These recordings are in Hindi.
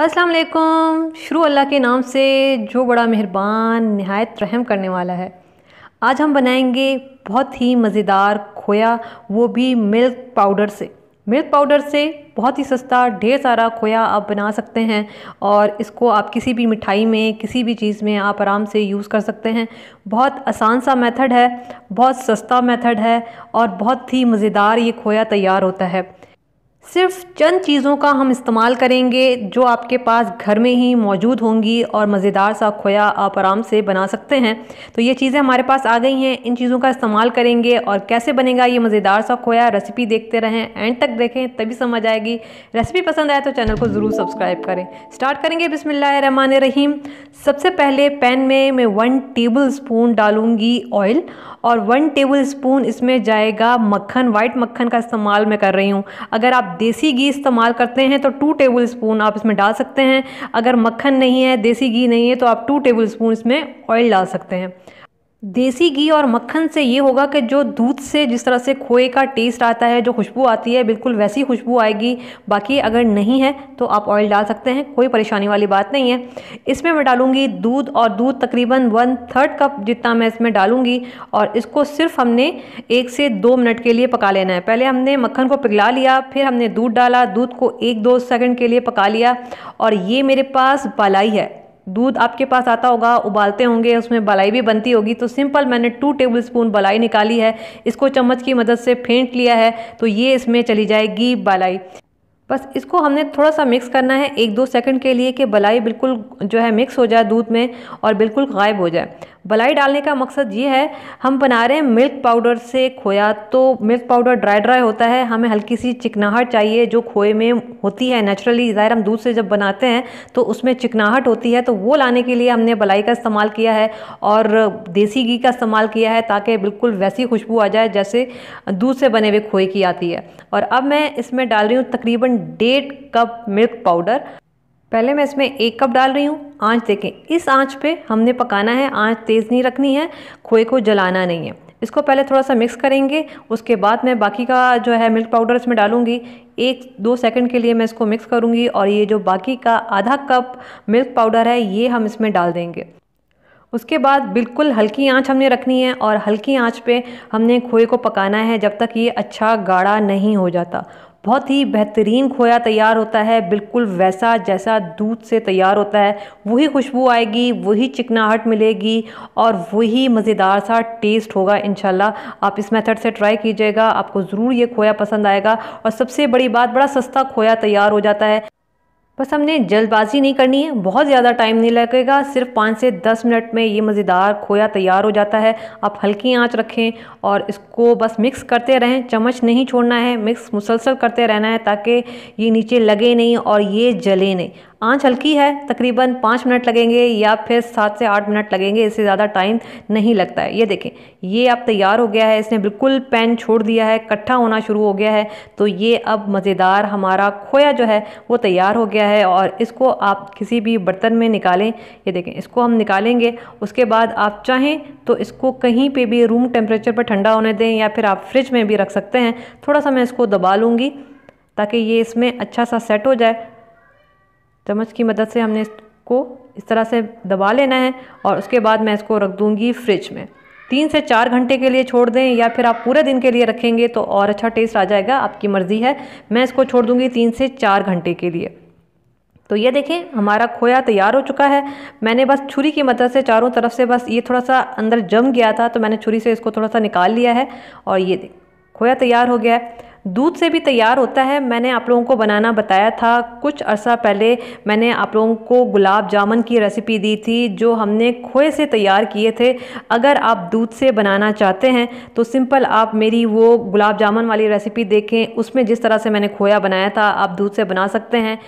अस्सलाम वालेकुम शुरू अल्लाह के नाम से जो बड़ा मेहरबान नहायत रहम करने वाला है आज हम बनाएंगे बहुत ही मज़ेदार खोया वो भी मिल्क पाउडर से मिल्क पाउडर से बहुत ही सस्ता ढेर सारा खोया आप बना सकते हैं और इसको आप किसी भी मिठाई में किसी भी चीज़ में आप आराम से यूज़ कर सकते हैं बहुत आसान सा मेथड है बहुत सस्ता मेथड है और बहुत ही मज़ेदार ये खोया तैयार होता है सिर्फ चंद चीज़ों का हम इस्तेमाल करेंगे जो आपके पास घर में ही मौजूद होंगी और मज़ेदार सा खोया आप आराम से बना सकते हैं तो ये चीज़ें हमारे पास आ गई हैं इन चीज़ों का इस्तेमाल करेंगे और कैसे बनेगा ये मज़ेदार सा खोया रेसिपी देखते रहें एंड तक देखें तभी समझ आएगी रेसिपी पसंद आए तो चैनल को ज़रूर सब्सक्राइब करें स्टार्ट करेंगे बिसमिल्लर रहीम सबसे पहले पैन में मैं वन टेबल स्पून डालूँगी ऑयल और वन टेबल स्पून इसमें जाएगा मक्खन वाइट मक्खन का इस्तेमाल मैं कर रही हूँ अगर आप देसी घी इस्तेमाल करते हैं तो टू टेबल स्पून आप इसमें डाल सकते हैं अगर मक्खन नहीं है देसी घी नहीं है तो आप टू टेबल स्पून इसमें ऑयल डाल सकते हैं देसी घी और मक्खन से ये होगा कि जो दूध से जिस तरह से खोए का टेस्ट आता है जो खुशबू आती है बिल्कुल वैसी खुशबू आएगी बाकी अगर नहीं है तो आप ऑयल डाल सकते हैं कोई परेशानी वाली बात नहीं है इसमें मैं डालूँगी दूध और दूध तकरीबन वन थर्ड कप जितना मैं इसमें डालूँगी और इसको सिर्फ हमने एक से दो मिनट के लिए पका लेना है पहले हमने मक्खन को पिघला लिया फिर हमने दूध डाला दूध को एक दो सेकेंड के लिए पका लिया और ये मेरे पास बलाई है दूध आपके पास आता होगा उबालते होंगे उसमें बलाई भी बनती होगी तो सिंपल मैंने टू टेबल स्पून बलाई निकाली है इसको चम्मच की मदद से फेंट लिया है तो ये इसमें चली जाएगी बलाई बस इसको हमने थोड़ा सा मिक्स करना है एक दो सेकंड के लिए कि बलाई बिल्कुल जो है मिक्स हो जाए दूध में और बिल्कुल गायब हो जाए बलाई डालने का मकसद ये है हम बना रहे हैं मिल्क पाउडर से खोया तो मिल्क पाउडर ड्राई ड्राई होता है हमें हल्की सी चिकनाहट चाहिए जो खोए में होती है नेचुरली ज़ाहिर हम दूध से जब बनाते हैं तो उसमें चिकनाहट होती है तो वो लाने के लिए हमने बलाई का इस्तेमाल किया है और देसी घी का इस्तेमाल किया है ताकि बिल्कुल वैसी खुशबू आ जाए जैसे दूध से बने हुए खोए की आती है और अब मैं इसमें डाल रही हूँ तकरीबन डेढ़ कप मिल्क पाउडर पहले मैं इसमें एक कप डाल रही हूँ आँच देखें इस आँच पे हमने पकाना है आँच तेज़ नहीं रखनी है खोए को जलाना नहीं है इसको पहले थोड़ा सा मिक्स करेंगे उसके बाद मैं बाकी का जो है मिल्क पाउडर इसमें डालूंगी एक दो सेकंड के लिए मैं इसको मिक्स करूंगी और ये जो बाकी का आधा कप मिल्क पाउडर है ये हम इसमें डाल देंगे उसके बाद बिल्कुल हल्की आंच हमने रखनी है और हल्की आंच पे हमने खोए को पकाना है जब तक ये अच्छा गाढ़ा नहीं हो जाता बहुत ही बेहतरीन खोया तैयार होता है बिल्कुल वैसा जैसा दूध से तैयार होता है वही खुशबू आएगी वही चिकनाहट मिलेगी और वही मज़ेदार सा टेस्ट होगा इन आप इस मेथड से ट्राई कीजिएगा आपको ज़रूर ये खोया पसंद आएगा और सबसे बड़ी बात बड़ा सस्ता खोया तैयार हो जाता है बस हमने जल्दबाजी नहीं करनी है बहुत ज़्यादा टाइम नहीं लगेगा सिर्फ पाँच से दस मिनट में ये मज़ेदार खोया तैयार हो जाता है आप हल्की आंच रखें और इसको बस मिक्स करते रहें चम्मच नहीं छोड़ना है मिक्स मुसलसल करते रहना है ताकि ये नीचे लगे नहीं और ये जले नहीं आंच हल्की है तकरीबन पाँच मिनट लगेंगे या फिर सात से आठ मिनट लगेंगे इससे ज़्यादा टाइम नहीं लगता है ये देखें ये अब तैयार हो गया है इसने बिल्कुल पैन छोड़ दिया है इकट्ठा होना शुरू हो गया है तो ये अब मज़ेदार हमारा खोया जो है वो तैयार हो गया है और इसको आप किसी भी बर्तन में निकालें ये देखें इसको हम निकालेंगे उसके बाद आप चाहें तो इसको कहीं पर भी रूम टेम्परेचर पर ठंडा होने दें या फिर आप फ्रिज में भी रख सकते हैं थोड़ा सा मैं इसको दबा लूँगी ताकि ये इसमें अच्छा सा सेट हो जाए चम्मच की मदद से हमने इसको इस तरह से दबा लेना है और उसके बाद मैं इसको रख दूँगी फ्रिज में तीन से चार घंटे के लिए छोड़ दें या फिर आप पूरे दिन के लिए रखेंगे तो और अच्छा टेस्ट आ जाएगा आपकी मर्ज़ी है मैं इसको छोड़ दूँगी तीन से चार घंटे के लिए तो ये देखें हमारा खोया तैयार हो चुका है मैंने बस छुरी की मदद से चारों तरफ से बस ये थोड़ा सा अंदर जम गया था तो मैंने छुरी से इसको थोड़ा सा निकाल लिया है और ये देख खोया तैयार हो गया है दूध से भी तैयार होता है मैंने आप लोगों को बनाना बताया था कुछ अर्सा पहले मैंने आप लोगों को गुलाब जामुन की रेसिपी दी थी जो हमने खोए से तैयार किए थे अगर आप दूध से बनाना चाहते हैं तो सिंपल आप मेरी वो गुलाब जामुन वाली रेसिपी देखें उसमें जिस तरह से मैंने खोया बनाया था आप दूध से बना सकते हैं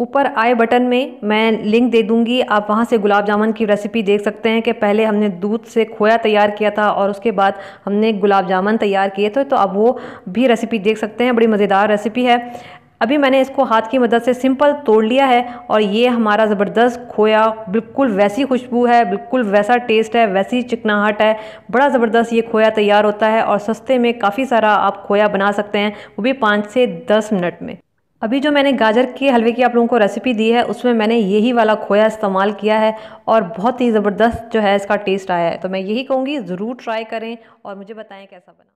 ऊपर आए बटन में मैं लिंक दे दूंगी आप वहाँ से गुलाब जामुन की रेसिपी देख सकते हैं कि पहले हमने दूध से खोया तैयार किया था और उसके बाद हमने गुलाब जामुन तैयार किए थे तो आप वो भी रेसिपी देख सकते हैं बड़ी मज़ेदार रेसिपी है अभी मैंने इसको हाथ की मदद से सिंपल तोड़ लिया है और ये हमारा ज़बरदस्त खोया बिल्कुल वैसी खुशबू है बिल्कुल वैसा टेस्ट है वैसी चिकनाहट है बड़ा ज़बरदस्त ये खोया तैयार होता है और सस्ते में काफ़ी सारा आप खोया बना सकते हैं वो भी पाँच से दस मिनट में अभी जो मैंने गाजर के हलवे की आप लोगों को रेसिपी दी है उसमें मैंने यही वाला खोया इस्तेमाल किया है और बहुत ही ज़बरदस्त जो है इसका टेस्ट आया है तो मैं यही कहूँगी ज़रूर ट्राई करें और मुझे बताएं कैसा बना